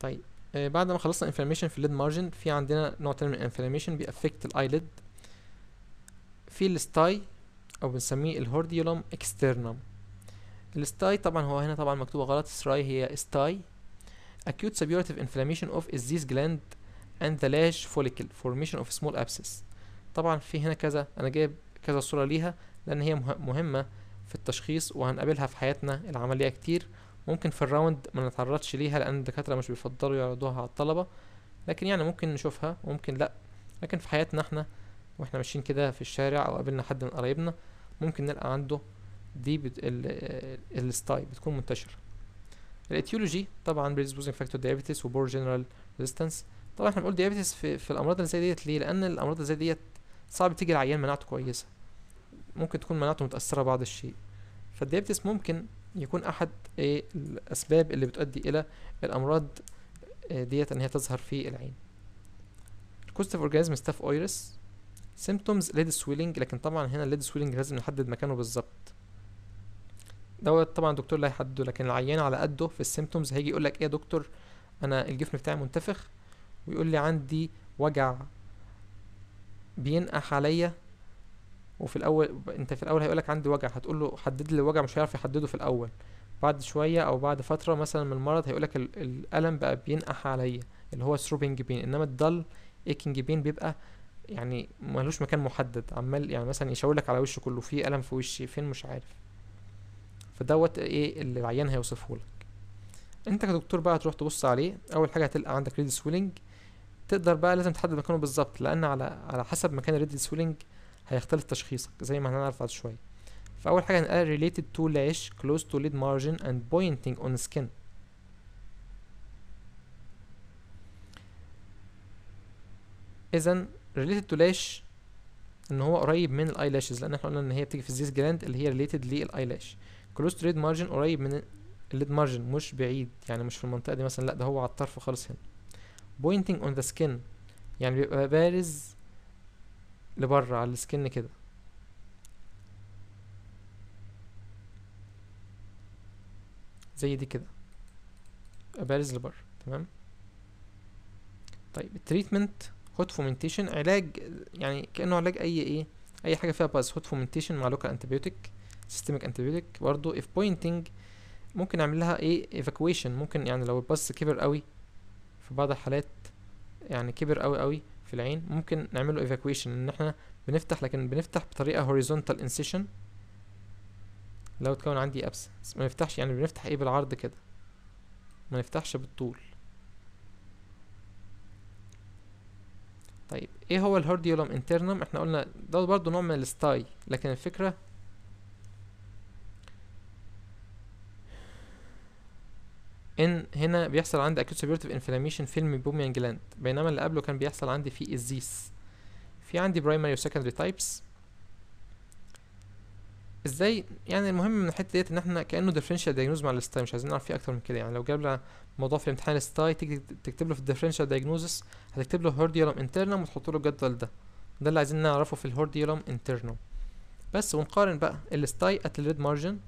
طيب آه بعد ما خلصنا انفلاميشن في الليد مارجن في عندنا نوع تاني من الانفلاميشن بيأفكت الايليد في الستاي او بنسميه الهورديولوم اكسترنم الستاي طبعا هو هنا طبعا مكتوبه غلط ستراي هي استاي acute suburative inflammation of disease gland and the lash follicle formation of small abscess طبعا في هنا كذا انا جايب كذا صوره ليها لان هي مهمه في التشخيص وهنقابلها في حياتنا العمليه كتير ممكن في الراوند ما نتعرضش ليها لان الدكاتره مش بيفضلوا يعرضوها على الطلبه لكن يعني ممكن نشوفها وممكن لا لكن في حياتنا احنا واحنا ماشيين كده في الشارع او قابلنا حد من قرايبنا ممكن نلقى عنده دي بت... ال... الستاي بتكون منتشره الاتيولوجي طبعا بريدسبوزنج فاكتور دايابيتس وبور جنرال ريزيستنس طبعا احنا بنقول دايابيتس في, في الامراض اللي زي ديت ليه لان الامراض اللي زي ديت صعب تيجي العيان مناعته كويسه ممكن تكون مناعته متاثره بعض الشيء فالديابيتس ممكن يكون احد إيه، الاسباب اللي بتؤدي الى الامراض إيه، ديت ان هي تظهر في العين الكوستف اورجانيزم ستاف ايرس سيمبتومز ليد سويلنج لكن طبعا هنا الليد سويلنج لازم نحدد مكانه بالظبط دوت طبعا الدكتور لا يحدده لكن العيان على قده في السيمبتومز هيجي يقول لك ايه يا دكتور انا الجفن بتاعي منتفخ ويقول لي عندي وجع بينقح عليا وفي الاول انت في الاول هيقولك عندي وجع هتقول له حدد لي الوجع مش هيعرف يحدده في الاول بعد شويه او بعد فتره مثلا من المرض هيقولك الالم بقى بينقح عليا اللي هو ثروبنج بين انما الدل ايكنج بين بيبقى يعني ملوش مكان محدد عمال يعني مثلا يشاورلك على وشه كله في الم في وشي فين مش عارف فدوت ايه اللي العيان هيوصفهولك انت كدكتور بقى هتروح تبص عليه اول حاجه هتلقى عندك ريد سويلنج تقدر بقى لازم تحدد مكانه بالظبط لان على على حسب مكان الريد سويلنج هيختلف تشخيصك زي ما هنعرف بعد شويه فاول حاجه هنقال related to lash close to lid margin and pointing on skin اذا related to lash ان هو قريب من eyelashes لان احنا قلنا ان هي بتيجي في الزيز جلاند اللي هي related للايلاش close to lid margin قريب من الليد مارجن مش بعيد يعني مش في المنطقه دي مثلا لا ده هو على الطرف خالص هنا pointing on the skin يعني بيبقى بارز لبره على السكن كده زي دي كده بارز لبره تمام طيب التريتمنت هوت فومنتيشن علاج يعني كانه علاج اي ايه اي حاجه فيها باز هوت فومنتيشن مع لوكال انتبيوتيك سيستميك انتبيوتيك برضه اف بوينتنج ممكن نعمل لها ايه ايفاكويشن ممكن يعني لو الباز كبر قوي في بعض الحالات يعني كبر قوي قوي في العين ممكن نعمله ايفاكويشن ان احنا بنفتح لكن بنفتح بطريقه هوريزونتال انسيشن لو اتكون عندي ابس ما نفتحش يعني بنفتح ايه بالعرض كده ما نفتحش بالطول طيب ايه هو الهارديولوم انترنم احنا قلنا ده برضو نوع من الستاي لكن الفكره ان هنا بيحصل عندي اكيوت سبيورتيف انفلاميشن في الميبوميان جلاند بينما اللي قبله كان بيحصل عندي في الزيس في عندي برايمري وسكندري تايبس ازاي يعني المهم من الحته ديت ان احنا كانه ديفرنشال دايجنوز مع الستاي مش عايزين نعرف فيه اكتر من كده يعني لو جاب لنا موضوع في امتحان الستاي تكتب له في الديفرنشال diagnosis هتكتب له هورديولوم internum وتحط له الجدول ده ده اللي عايزين نعرفه في الهورديولوم internum بس ونقارن بقى الستاي ات red مارجن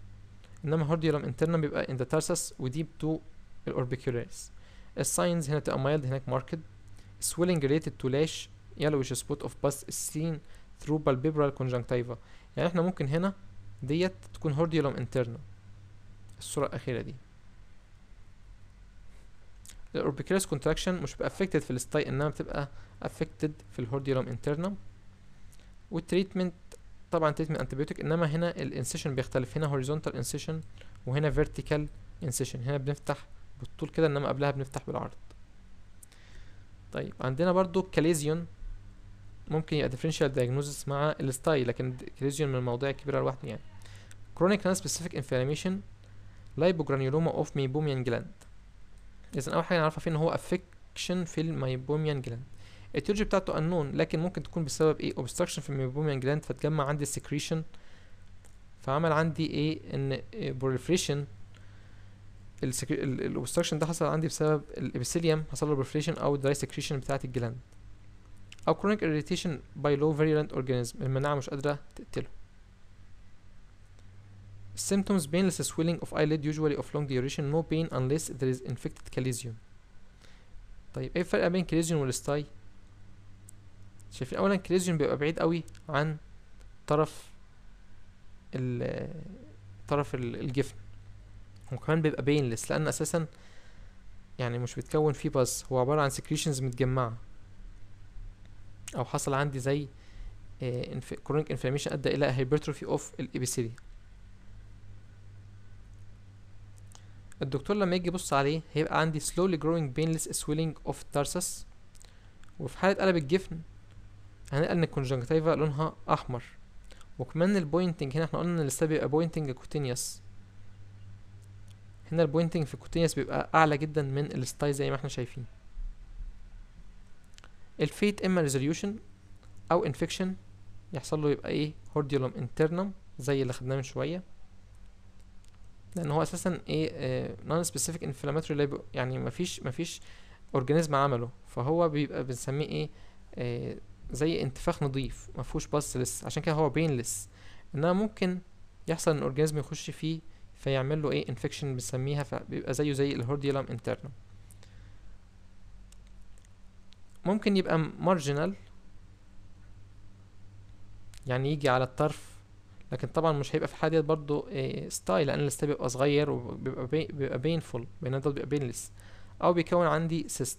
انما هورديولوم internum بيبقى ان ذا تارسس deep to الاوربيكولاريس الساينز هنا تبقى مايلد هناك ماركت سويلنج ريتد تو لاش يلوش سبوت اوف باس is ثرو بالبيبرال كونجنكتيفا يعني احنا ممكن هنا ديت تكون هورديولوم انترنا الصورة الأخيرة دي الاوربيكولاريس كونتراكشن مش بتبقى affected في الستاي انما بتبقى افكتد في الهورديولوم انترنا والتريتمنت طبعا تريتمنت انتبيوتيك انما هنا الانسيشن بيختلف هنا هوريزونتال انسيشن وهنا فيرتيكال انسيشن هنا بنفتح بالطول كده انما قبلها بنفتح بالعرض طيب عندنا برضو كاليزيون ممكن يبقى differential diagnosis مع الستايل لكن كاليزيون من المواضيع الكبيرة لوحده يعني chronic non-specific inflammation لايبوجرانيولوما اوف ميبوميان جلاند اذا اول حاجة نعرفها فيه ان هو affection في الميبوميان جلاند التيولوجي بتاعته unknown لكن ممكن تكون بسبب ايه obstruction في الميبوميان جلاند فتجمع عندي secretion فعمل عندي ايه ان إيه، proliferation الاوبستراكشن ده حصل عندي بسبب الابيثيليوم حصل له برفليشن او دراي سكريشن بتاعه الجلاند او كرونيك اريتيشن باي لو فيريلانت اورجانيزم المناعه مش قادره تقتله symptoms painless swelling of eyelid usually of long duration no pain unless there is infected calcium طيب ايه الفرق بين كاليزيوم والستاي شايفين اولا كاليزيوم بيبقى بعيد قوي عن طرف ال طرف الجفن وكمان بيبقى بينلس لان اساسا يعني مش بيتكون فيه بس هو عبارة عن سكريشنز متجمعة او حصل عندي زي كرونيك آه، انفلاميشن ادى الى هايبرتروفي اوف الابيسيليا الدكتور لما يجي يبص عليه هيبقى عندي slowly growing painless swelling of tarsus وفي حالة قلب الجفن هنقل ان الكونجنكتيفا لونها احمر وكمان البوينتنج هنا احنا قلنا ان السبب بيبقى بوينتنج كوتينيوس هنا البوينتنج في الكوتينيوس بيبقى اعلى جدا من الستايل زي ما احنا شايفين الفيت اما ريزوليوشن او انفكشن يحصل له يبقى ايه هورديولوم انترنم زي اللي خدناه من شويه لان هو اساسا ايه نون سبيسيفيك انفلاماتوري لايبو يعني مفيش مفيش اورجانيزم عمله فهو بيبقى بنسميه ايه, إيه زي انتفاخ نظيف مفهوش لسه عشان كده هو بينلس انما ممكن يحصل ان الاورجانيزم يخش فيه فيعمل له ايه انفكشن بنسميها فبيبقى زيه زي الهورديولم انترنم ممكن يبقى مارجنال يعني يجي على الطرف لكن طبعا مش هيبقى في الحاله ديت برضه إيه ستايل لان الستايل بيبقى صغير وبيبقى بيبقى بينفول بينما ده بيبقى بينلس او بيكون عندي سيست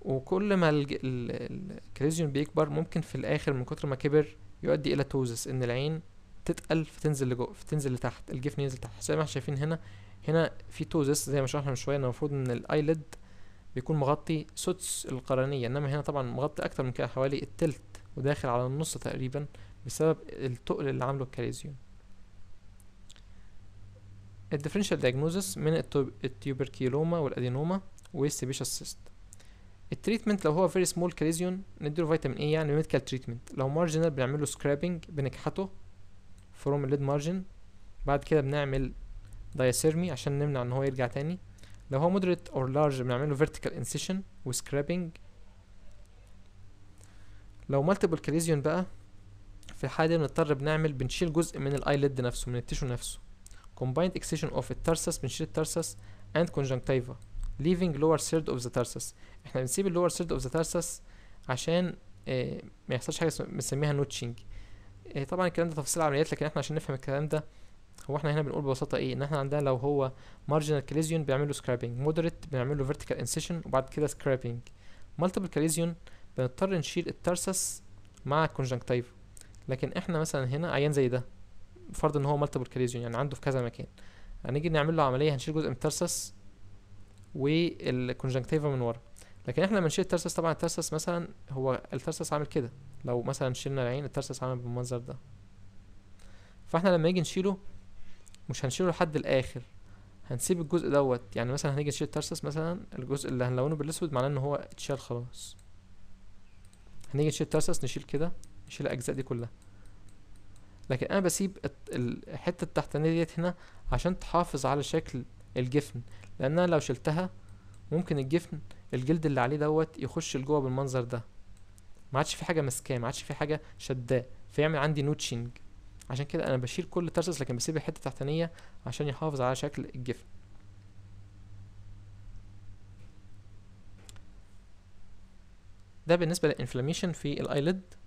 وكل ما الكريزيون بيكبر ممكن في الاخر من كتر ما كبر يؤدي الى توزس ان العين تتقل فتنزل لجوه فتنزل لتحت الجفن ينزل تحت زي ما احنا شايفين هنا هنا في توزس زي ما شرحنا من شويه المفروض ان الايليد بيكون مغطي سوتس القرنيه انما هنا طبعا مغطي اكتر من كده حوالي التلت وداخل على النص تقريبا بسبب التقل اللي عامله الكاليزيوم الديفرنشال دياجنوزس من التيوبركيلوما والادينوما والسيبيشال سيست التريتمنت لو هو فيري سمول كاليزيون نديله فيتامين اي يعني ميديكال تريتمنت لو مارجنال بنعمله سكرابنج بنكحته فروم الليد مارجن بعد كده بنعمل دايسيرمي عشان نمنع ان هو يرجع تاني لو هو مودريت اور لارج بنعمله فيرتيكال انسيشن وسكرابنج لو مالتيبل كليزيون بقى في الحالة دي بنضطر بنعمل بنشيل جزء من ليد نفسه من التيشو نفسه combined excision of الترسس بنشيل الترسس and conjunctiva leaving lower third of the tarsus احنا بنسيب اللور third of the tarsus عشان اه ما يحصلش حاجة بنسميها نوتشنج إيه، طبعا الكلام ده تفاصيل عمليات لكن احنا عشان نفهم الكلام ده هو احنا هنا بنقول ببساطه ايه ان احنا عندنا لو هو مارجنال كليزيون بيعمل له سكرابنج مودريت بنعمل له فيرتيكال انسيشن وبعد كده سكرابنج مالتيبل كليزيون بنضطر نشيل الترسس مع الكونجنكتيف لكن احنا مثلا هنا عيان زي ده فرض ان هو مالتيبل كليزيون يعني عنده في كذا مكان هنيجي يعني نعمل له عمليه هنشيل جزء من الترسس والكونجنكتيفا من ورا لكن احنا لما نشيل الترسس طبعا الترسس مثلا هو الترسس عامل كده لو مثلا شلنا العين الترسس عامل بالمنظر ده فاحنا لما نيجي نشيله مش هنشيله لحد الاخر هنسيب الجزء دوت يعني مثلا هنيجي نشيل الترسس مثلا الجزء اللي هنلونه بالاسود معناه ان هو اتشال خلاص هنيجي نشيل الترسس نشيل كده نشيل الاجزاء دي كلها لكن انا بسيب الحته التحتانيه ديت هنا عشان تحافظ على شكل الجفن لان انا لو شلتها ممكن الجفن الجلد اللي عليه دوت يخش لجوه بالمنظر ده ما عادش في حاجه ماسكاه ما عادش في حاجه شداه فيعمل عندي نوتشنج عشان كده انا بشيل كل الترسس لكن بسيب الحته التحتانيه عشان يحافظ على شكل الجفن ده بالنسبه للانفلاميشن في الايليد